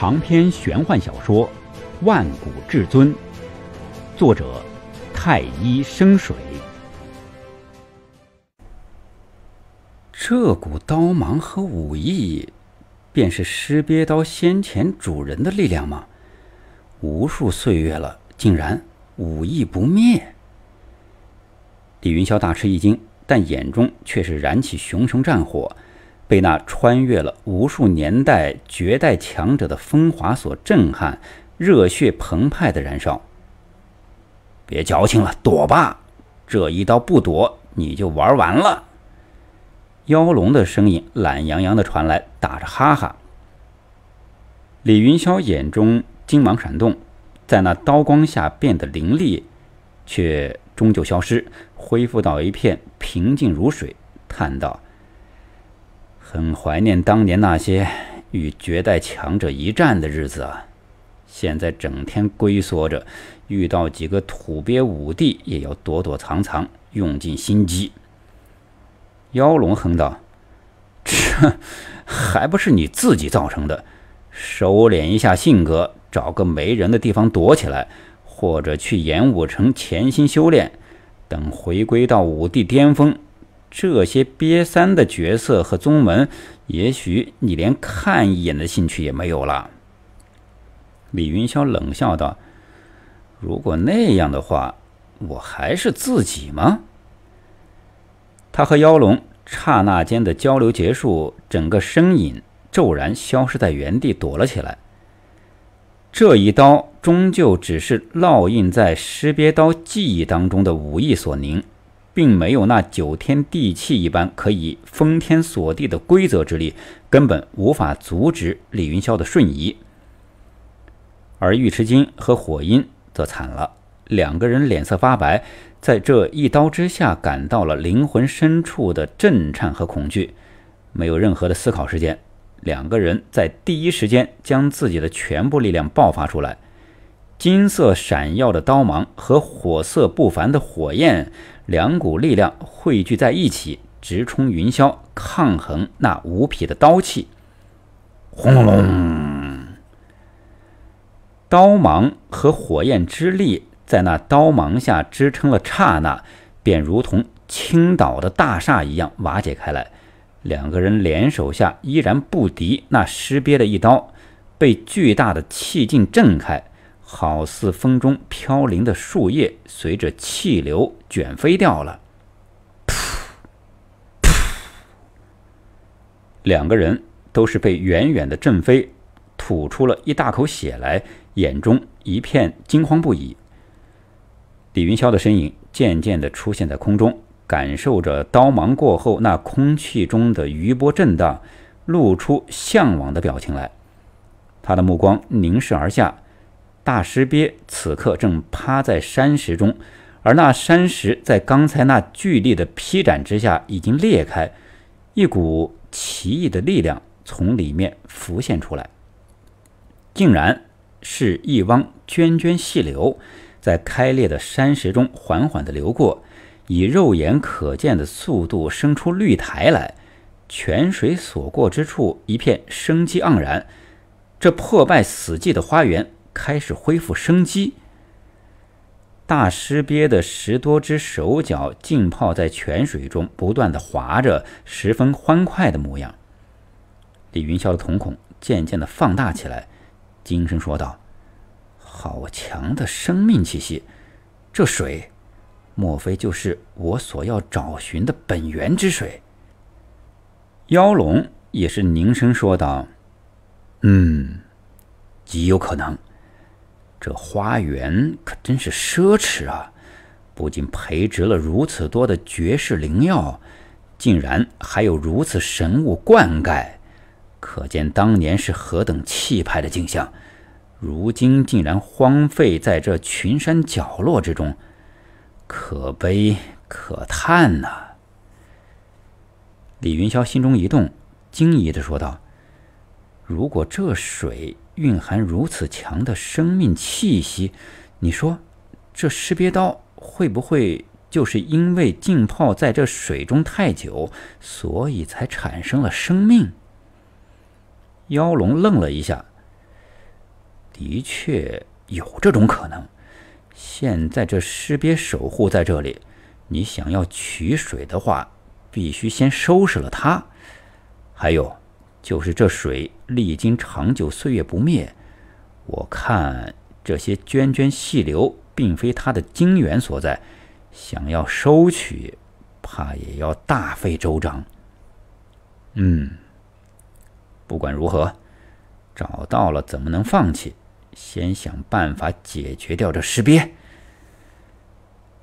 长篇玄幻小说《万古至尊》，作者太一生水。这股刀芒和武艺，便是尸鳖刀先前主人的力量吗？无数岁月了，竟然武艺不灭！李云霄大吃一惊，但眼中却是燃起熊熊战火。被那穿越了无数年代绝代强者的风华所震撼，热血澎湃的燃烧。别矫情了，躲吧！这一刀不躲，你就玩完了。妖龙的声音懒洋洋的传来，打着哈哈。李云霄眼中金芒闪动，在那刀光下变得凌厉，却终究消失，恢复到一片平静如水，叹道。很怀念当年那些与绝代强者一战的日子啊！现在整天龟缩着，遇到几个土鳖武帝也要躲躲藏藏，用尽心机。妖龙哼道：“这还不是你自己造成的？收敛一下性格，找个没人的地方躲起来，或者去演武城潜心修炼，等回归到武帝巅峰。”这些瘪三的角色和宗门，也许你连看一眼的兴趣也没有了。”李云霄冷笑道：“如果那样的话，我还是自己吗？”他和妖龙刹那间的交流结束，整个身影骤然消失在原地，躲了起来。这一刀，终究只是烙印在尸鳖刀记忆当中的武艺所凝。并没有那九天地气一般可以封天锁地的规则之力，根本无法阻止李云霄的瞬移。而尉迟金和火音则惨了，两个人脸色发白，在这一刀之下感到了灵魂深处的震颤和恐惧，没有任何的思考时间，两个人在第一时间将自己的全部力量爆发出来。金色闪耀的刀芒和火色不凡的火焰，两股力量汇聚在一起，直冲云霄，抗衡那无匹的刀气。轰隆！刀芒和火焰之力在那刀芒下支撑了刹那，便如同倾倒的大厦一样瓦解开来。两个人联手下依然不敌那尸鳖的一刀，被巨大的气劲震开。好似风中飘零的树叶，随着气流卷飞掉了。噗！噗！两个人都是被远远的震飞，吐出了一大口血来，眼中一片惊慌不已。李云霄的身影渐渐的出现在空中，感受着刀芒过后那空气中的余波震荡，露出向往的表情来。他的目光凝视而下。大石鳖此刻正趴在山石中，而那山石在刚才那剧烈的劈斩之下已经裂开，一股奇异的力量从里面浮现出来，竟然是一汪涓涓细流，在开裂的山石中缓缓地流过，以肉眼可见的速度生出绿苔来，泉水所过之处一片生机盎然，这破败死寂的花园。开始恢复生机。大师鳖的十多只手脚浸泡在泉水中，不断的划着，十分欢快的模样。李云霄的瞳孔渐渐的放大起来，惊声说道：“好强的生命气息！这水，莫非就是我所要找寻的本源之水？”妖龙也是凝声说道：“嗯，极有可能。”这花园可真是奢侈啊！不仅培植了如此多的绝世灵药，竟然还有如此神物灌溉，可见当年是何等气派的景象。如今竟然荒废在这群山角落之中，可悲可叹呐！李云霄心中一动，惊疑的说道：“如果这水……”蕴含如此强的生命气息，你说，这尸鳖刀会不会就是因为浸泡在这水中太久，所以才产生了生命？妖龙愣了一下，的确有这种可能。现在这尸鳖守护在这里，你想要取水的话，必须先收拾了它。还有。就是这水历经长久岁月不灭，我看这些涓涓细流并非它的精源所在，想要收取，怕也要大费周章。嗯，不管如何，找到了怎么能放弃？先想办法解决掉这尸鳖。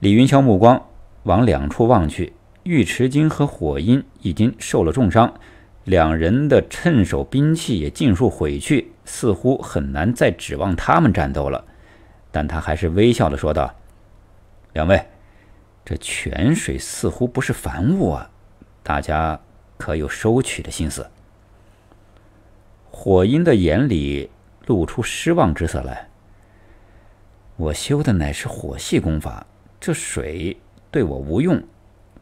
李云霄目光往两处望去，尉迟金和火音已经受了重伤。两人的趁手兵器也尽数毁去，似乎很难再指望他们战斗了。但他还是微笑的说道：“两位，这泉水似乎不是凡物啊，大家可有收取的心思？”火鹰的眼里露出失望之色来。我修的乃是火系功法，这水对我无用，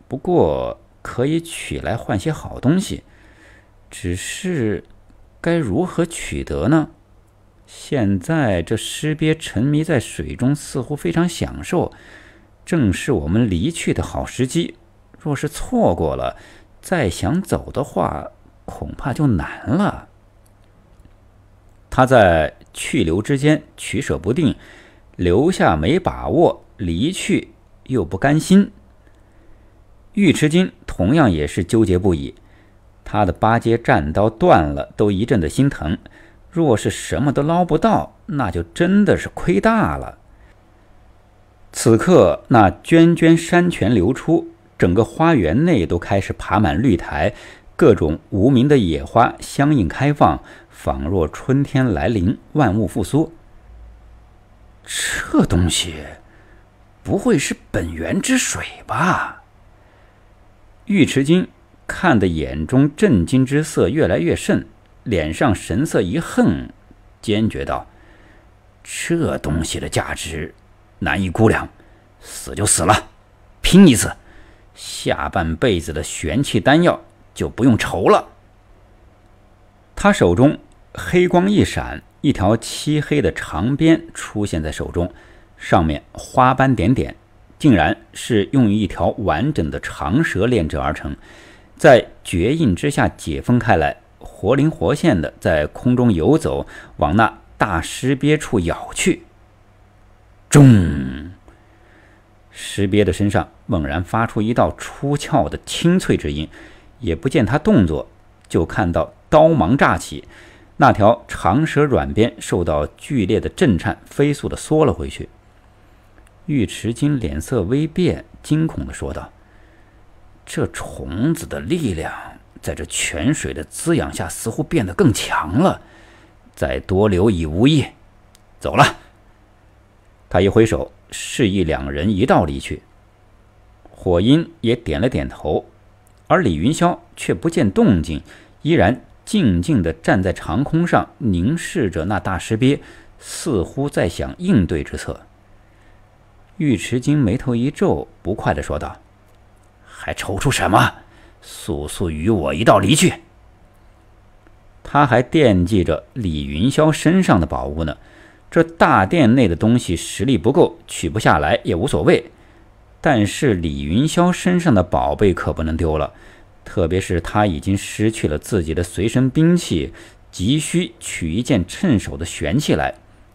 不过可以取来换些好东西。只是，该如何取得呢？现在这尸鳖沉迷在水中，似乎非常享受，正是我们离去的好时机。若是错过了，再想走的话，恐怕就难了。他在去留之间取舍不定，留下没把握，离去又不甘心。尉迟金同样也是纠结不已。他的八阶战刀断了，都一阵的心疼。若是什么都捞不到，那就真的是亏大了。此刻，那涓涓山泉流出，整个花园内都开始爬满绿苔，各种无名的野花相应开放，仿若春天来临，万物复苏。这东西，不会是本源之水吧？尉迟金。看的眼中震惊之色越来越甚，脸上神色一横，坚决道：“这东西的价值难以估量，死就死了，拼一次，下半辈子的玄气丹药就不用愁了。”他手中黑光一闪，一条漆黑的长鞭出现在手中，上面花斑点点，竟然是用一条完整的长蛇炼制而成。在绝印之下解封开来，活灵活现的在空中游走，往那大尸鳖处咬去。中！尸鳖的身上猛然发出一道出鞘的清脆之音，也不见他动作，就看到刀芒乍起，那条长蛇软鞭受到剧烈的震颤，飞速的缩了回去。尉迟金脸色微变，惊恐的说道。这虫子的力量，在这泉水的滋养下，似乎变得更强了。再多留已无益，走了。他一挥手，示意两人一道离去。火音也点了点头，而李云霄却不见动静，依然静静的站在长空上，凝视着那大石鳖，似乎在想应对之策。尉迟金眉头一皱，不快的说道。还踌躇什么？速速与我一道离去。他还惦记着李云霄身上的宝物呢。这大殿内的东西实力不够取不下来也无所谓，但是李云霄身上的宝贝可不能丢了。特别是他已经失去了自己的随身兵器，急需取一件趁手的玄器来。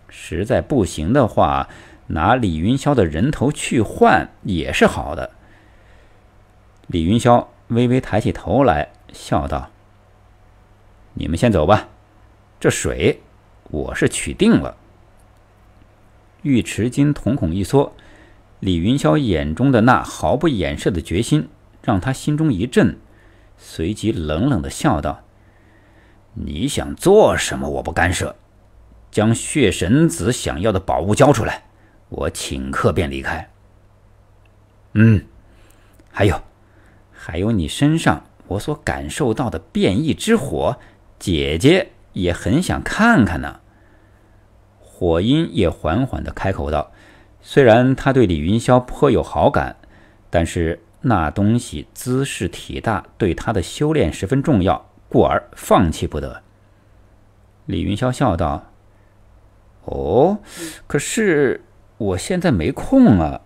实在不行的话，拿李云霄的人头去换也是好的。李云霄微微抬起头来，笑道：“你们先走吧，这水我是取定了。”尉迟金瞳孔一缩，李云霄眼中的那毫不掩饰的决心让他心中一震，随即冷冷的笑道：“你想做什么，我不干涉。将血神子想要的宝物交出来，我顷刻便离开。”“嗯，还有。”还有你身上我所感受到的变异之火，姐姐也很想看看呢。火音也缓缓的开口道：“虽然他对李云霄颇有好感，但是那东西姿势体大，对他的修炼十分重要，故而放弃不得。”李云霄笑道：“哦，可是我现在没空啊，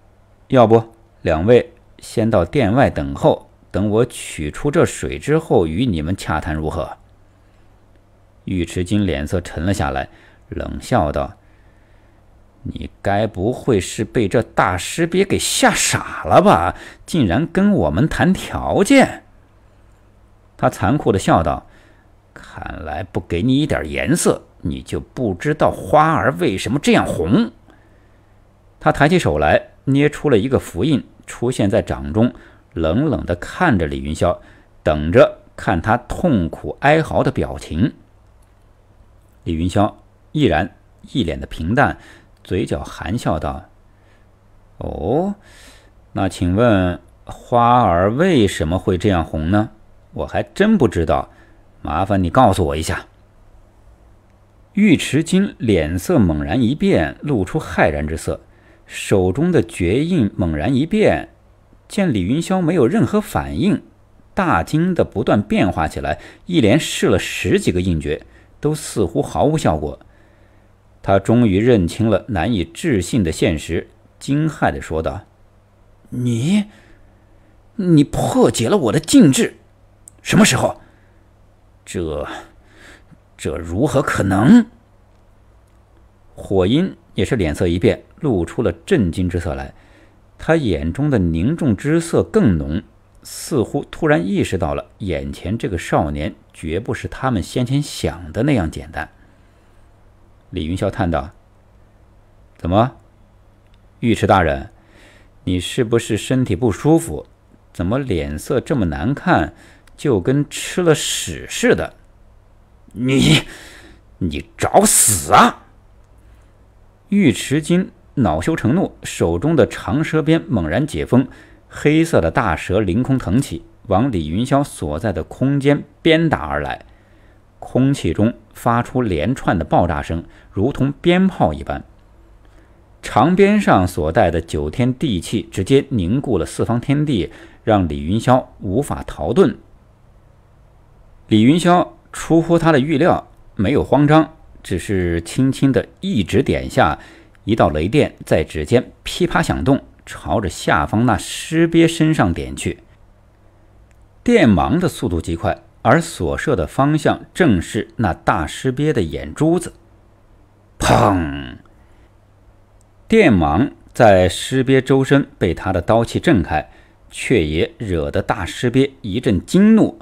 要不两位先到殿外等候。”等我取出这水之后，与你们洽谈如何？尉迟金脸色沉了下来，冷笑道：“你该不会是被这大师鳖给吓傻了吧？竟然跟我们谈条件！”他残酷地笑道：“看来不给你一点颜色，你就不知道花儿为什么这样红。”他抬起手来，捏出了一个符印，出现在掌中。冷冷的看着李云霄，等着看他痛苦哀嚎的表情。李云霄依然一脸的平淡，嘴角含笑道：“哦，那请问花儿为什么会这样红呢？我还真不知道，麻烦你告诉我一下。”尉迟金脸色猛然一变，露出骇然之色，手中的绝印猛然一变。见李云霄没有任何反应，大惊的不断变化起来，一连试了十几个印诀，都似乎毫无效果。他终于认清了难以置信的现实，惊骇的说道：“你，你破解了我的禁制？什么时候？这，这如何可能？”火音也是脸色一变，露出了震惊之色来。他眼中的凝重之色更浓，似乎突然意识到了眼前这个少年绝不是他们先前想的那样简单。李云霄叹道：“怎么，尉迟大人，你是不是身体不舒服？怎么脸色这么难看，就跟吃了屎似的？你，你找死啊！”尉迟金。恼羞成怒，手中的长蛇鞭猛然解封，黑色的大蛇凌空腾起，往李云霄所在的空间鞭打而来，空气中发出连串的爆炸声，如同鞭炮一般。长鞭上所带的九天地气直接凝固了四方天地，让李云霄无法逃遁。李云霄出乎他的预料，没有慌张，只是轻轻的一指点下。一道雷电在指尖噼啪响动，朝着下方那尸鳖身上点去。电芒的速度极快，而所射的方向正是那大尸鳖的眼珠子。砰！电芒在尸鳖周身被他的刀气震开，却也惹得大尸鳖一阵惊怒，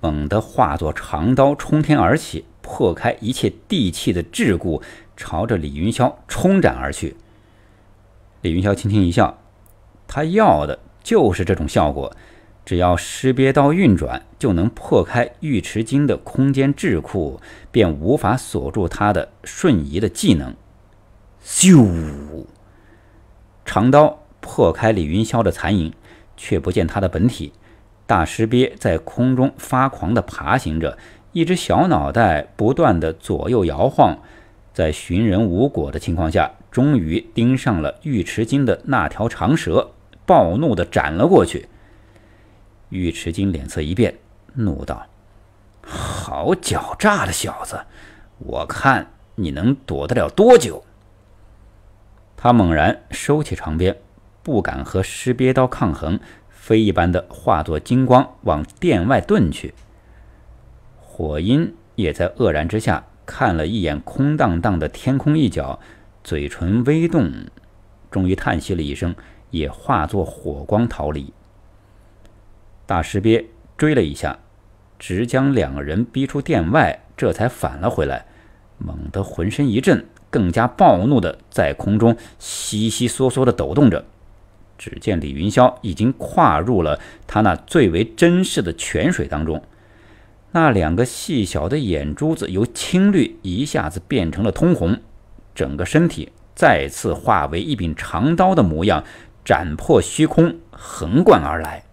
猛地化作长刀冲天而起，破开一切地气的桎梏。朝着李云霄冲斩而去。李云霄轻轻一笑，他要的就是这种效果。只要尸鳖刀运转，就能破开尉迟金的空间桎梏，便无法锁住他的瞬移的技能。咻！长刀破开李云霄的残影，却不见他的本体。大尸鳖在空中发狂地爬行着，一只小脑袋不断地左右摇晃。在寻人无果的情况下，终于盯上了尉迟金的那条长蛇，暴怒的斩了过去。尉迟金脸色一变，怒道：“好狡诈的小子，我看你能躲得了多久？”他猛然收起长鞭，不敢和尸鳖刀抗衡，飞一般的化作金光往殿外遁去。火音也在愕然之下。看了一眼空荡荡的天空一角，嘴唇微动，终于叹息了一声，也化作火光逃离。大师鳖追了一下，直将两个人逼出殿外，这才返了回来，猛地浑身一震，更加暴怒的在空中悉悉嗦嗦的抖动着。只见李云霄已经跨入了他那最为珍视的泉水当中。那两个细小的眼珠子由青绿一下子变成了通红，整个身体再次化为一柄长刀的模样，斩破虚空，横贯而来。